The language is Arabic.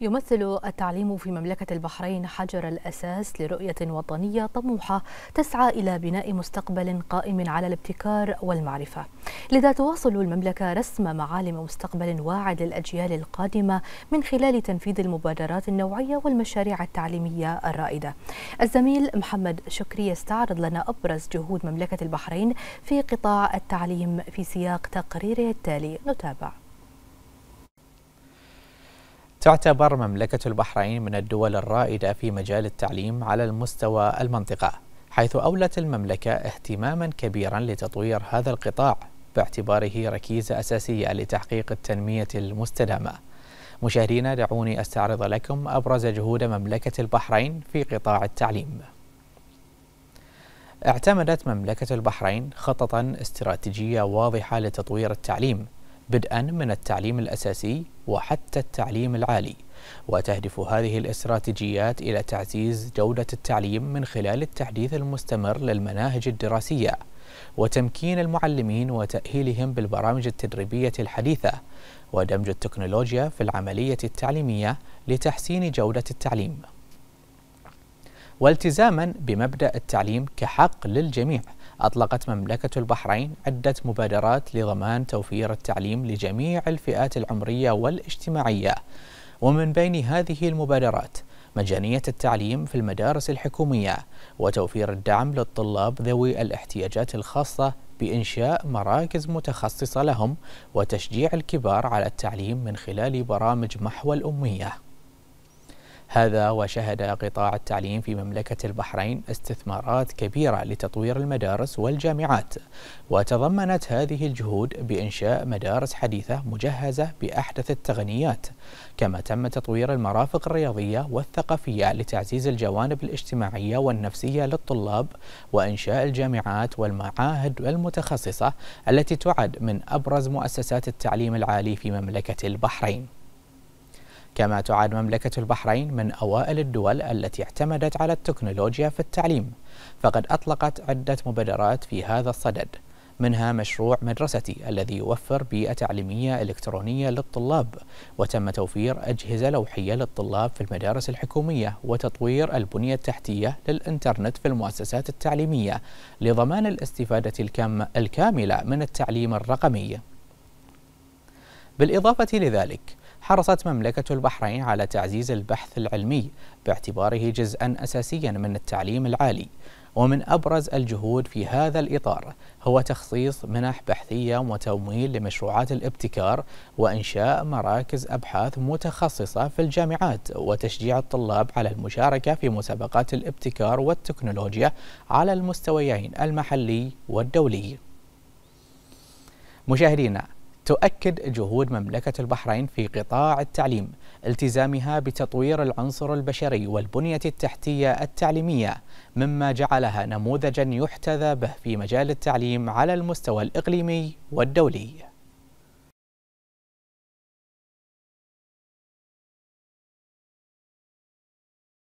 يمثل التعليم في مملكة البحرين حجر الأساس لرؤية وطنية طموحة تسعى إلى بناء مستقبل قائم على الابتكار والمعرفة لذا تواصل المملكة رسم معالم مستقبل واعد للأجيال القادمة من خلال تنفيذ المبادرات النوعية والمشاريع التعليمية الرائدة الزميل محمد شكري يستعرض لنا أبرز جهود مملكة البحرين في قطاع التعليم في سياق تقريره التالي نتابع تعتبر مملكة البحرين من الدول الرائدة في مجال التعليم على المستوى المنطقة حيث أولت المملكة اهتماما كبيرا لتطوير هذا القطاع باعتباره ركيزة أساسية لتحقيق التنمية المستدامة مشاهدينا دعوني أستعرض لكم أبرز جهود مملكة البحرين في قطاع التعليم اعتمدت مملكة البحرين خططا استراتيجية واضحة لتطوير التعليم بدءا من التعليم الأساسي وحتى التعليم العالي وتهدف هذه الاستراتيجيات إلى تعزيز جودة التعليم من خلال التحديث المستمر للمناهج الدراسية وتمكين المعلمين وتأهيلهم بالبرامج التدريبية الحديثة ودمج التكنولوجيا في العملية التعليمية لتحسين جودة التعليم والتزاما بمبدأ التعليم كحق للجميع أطلقت مملكة البحرين عدة مبادرات لضمان توفير التعليم لجميع الفئات العمرية والاجتماعية ومن بين هذه المبادرات مجانية التعليم في المدارس الحكومية وتوفير الدعم للطلاب ذوي الاحتياجات الخاصة بإنشاء مراكز متخصصة لهم وتشجيع الكبار على التعليم من خلال برامج محو الأمية هذا وشهد قطاع التعليم في مملكة البحرين استثمارات كبيرة لتطوير المدارس والجامعات وتضمنت هذه الجهود بإنشاء مدارس حديثة مجهزة بأحدث التقنيات كما تم تطوير المرافق الرياضية والثقافية لتعزيز الجوانب الاجتماعية والنفسية للطلاب وإنشاء الجامعات والمعاهد المتخصصة التي تعد من أبرز مؤسسات التعليم العالي في مملكة البحرين كما تعد مملكة البحرين من أوائل الدول التي اعتمدت على التكنولوجيا في التعليم فقد أطلقت عدة مبادرات في هذا الصدد منها مشروع مدرستي الذي يوفر بيئة تعليمية إلكترونية للطلاب وتم توفير أجهزة لوحية للطلاب في المدارس الحكومية وتطوير البنية التحتية للإنترنت في المؤسسات التعليمية لضمان الاستفادة الكم الكاملة من التعليم الرقمي بالإضافة لذلك حرصت مملكة البحرين على تعزيز البحث العلمي باعتباره جزءا أساسيا من التعليم العالي ومن أبرز الجهود في هذا الإطار هو تخصيص منح بحثية وتمويل لمشروعات الابتكار وإنشاء مراكز أبحاث متخصصة في الجامعات وتشجيع الطلاب على المشاركة في مسابقات الابتكار والتكنولوجيا على المستويين المحلي والدولي مشاهدينا تؤكد جهود مملكة البحرين في قطاع التعليم التزامها بتطوير العنصر البشري والبنية التحتية التعليمية مما جعلها نموذجا يحتذى به في مجال التعليم على المستوى الإقليمي والدولي